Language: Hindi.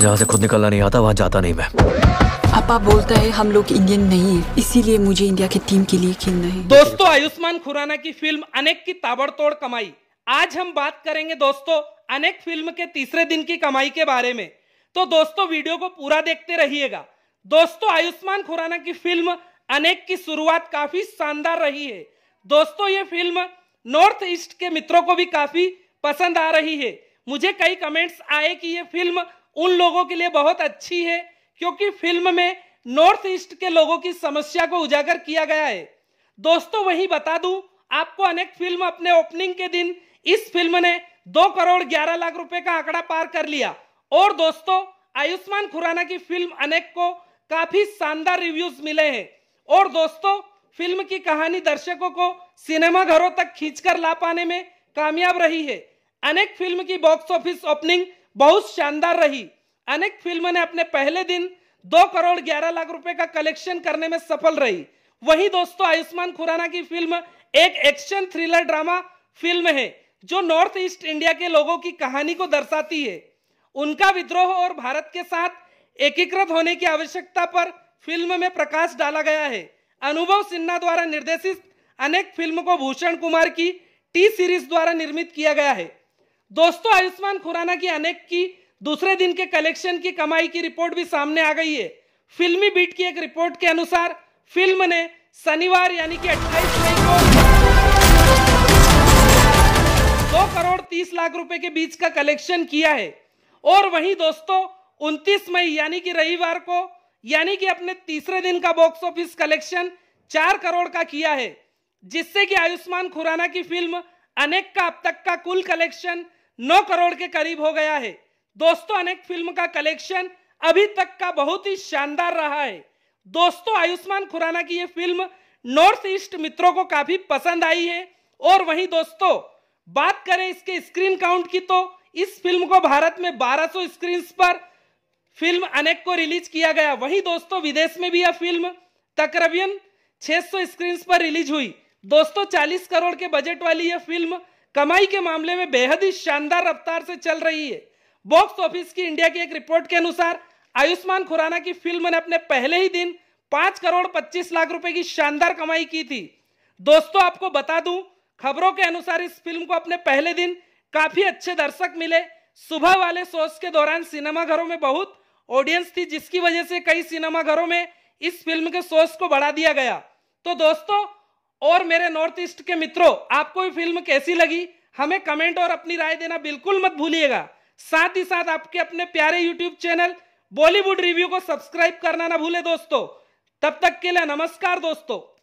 जहाँ से खुद निकलना नहीं आता वहाँ जाता नहीं मैं पापा बोलता है हम लोग इंडियन नहीं है इसीलिए मुझे इंडिया की टीम के लिए खेलना है दोस्तों आयुष्मान खुराना की फिल्म अनेक की ताबड़तोड़ कमाई आज हम बात करेंगे दोस्तों अनेक फिल्म के तीसरे दिन की कमाई के बारे में तो दोस्तों वीडियो को पूरा देखते रहिएगा दोस्तों आयुष्मान खुराना की फिल्म अनेक की शुरुआत काफी शानदार रही है दोस्तों ये फिल्म नॉर्थ ईस्ट के मित्रों को भी काफी पसंद आ रही है मुझे कई कमेंट्स आए कि ये फिल्म उन लोगों के लिए बहुत अच्छी है क्योंकि फिल्म में नॉर्थ ईस्ट के लोगों की समस्या को उजागर किया गया है दोस्तों वही बता दूं आपको अनेक फिल्म अपने ओपनिंग के दिन इस फिल्म ने दो करोड़ ग्यारह लाख रुपए का आंकड़ा पार कर लिया और दोस्तों आयुष्मान खुराना की फिल्म अनेक को काफी शानदार रिव्यूज मिले हैं और दोस्तों फिल्म की कहानी दर्शकों को सिनेमा घरों तक खींचकर ला पाने में कामयाब रही है अनेक फिल्म की बॉक्स ऑफिस ओपनिंग बहुत शानदार रही अनेक फिल्म ने अपने पहले दिन दो करोड़ ग्यारह लाख रुपए का कलेक्शन करने में सफल रही वही दोस्तों आयुष्मान खुराना की फिल्म एक एक्शन थ्रिलर ड्रामा फिल्म है जो नॉर्थ ईस्ट इंडिया के लोगों की कहानी को दर्शाती है उनका विद्रोह और भारत के साथ एकीकृत होने की आवश्यकता पर फिल्म में प्रकाश डाला गया है अनुभव सिन्हा द्वारा निर्देशित अनेक फिल्म को भूषण कुमार की टी सीरीज द्वारा निर्मित किया गया है दोस्तों आयुष्मान खुराना की अनेक की दूसरे दिन के कलेक्शन की कमाई की रिपोर्ट भी सामने आ गई है फिल्मी बीट की एक रिपोर्ट के अनुसार फिल्म ने शनिवार यानी कि 28 मई को दो करोड़ तीस लाख रुपए के बीच का कलेक्शन किया है और वहीं दोस्तों 29 मई यानी कि रविवार को यानी कि अपने तीसरे दिन का बॉक्स ऑफिस कलेक्शन चार करोड़ का किया है जिससे कि आयुष्मान खुराना की फिल्म अनेक का अब तक का कुल कलेक्शन नौ करोड़ के करीब हो गया है दोस्तों अनेक फिल्म का कलेक्शन अभी तक का बहुत ही शानदार रहा है दोस्तों आयुष्मान खुराना की ये फिल्म नॉर्थ ईस्ट मित्रों को काफी पसंद आई है और वहीं दोस्तों बात करें इसके स्क्रीन काउंट की तो इस फिल्म को भारत में 1200 सौ स्क्रीन पर फिल्म अनेक को रिलीज किया गया वहीं दोस्तों विदेश में भी यह फिल्म तकरीबन 600 सौ स्क्रीन पर रिलीज हुई दोस्तों 40 करोड़ के बजट वाली यह फिल्म कमाई के मामले में बेहद ही शानदार रफ्तार से चल रही है बॉक्स ऑफिस की इंडिया की एक रिपोर्ट के अनुसार आयुष्मान खुराना की फिल्म ने अपने पहले ही दिन पांच करोड़ पच्चीस लाख रुपए की शानदार कमाई की थी दोस्तों आपको बता दूं खबरों के अनुसार इस फिल्म को अपने पहले दिन काफी अच्छे दर्शक मिले सुबह वाले सोच के दौरान सिनेमाघरों में बहुत ऑडियंस थी जिसकी वजह से कई सिनेमाघरों में इस फिल्म के सोच को बढ़ा दिया गया तो दोस्तों और मेरे नॉर्थ ईस्ट के मित्रों आपको भी फिल्म कैसी लगी हमें कमेंट और अपनी राय देना बिल्कुल मत भूलिएगा साथ ही साथ आपके अपने प्यारे यूट्यूब चैनल बॉलीवुड रिव्यू को सब्सक्राइब करना ना भूले दोस्तों तब तक के लिए नमस्कार दोस्तों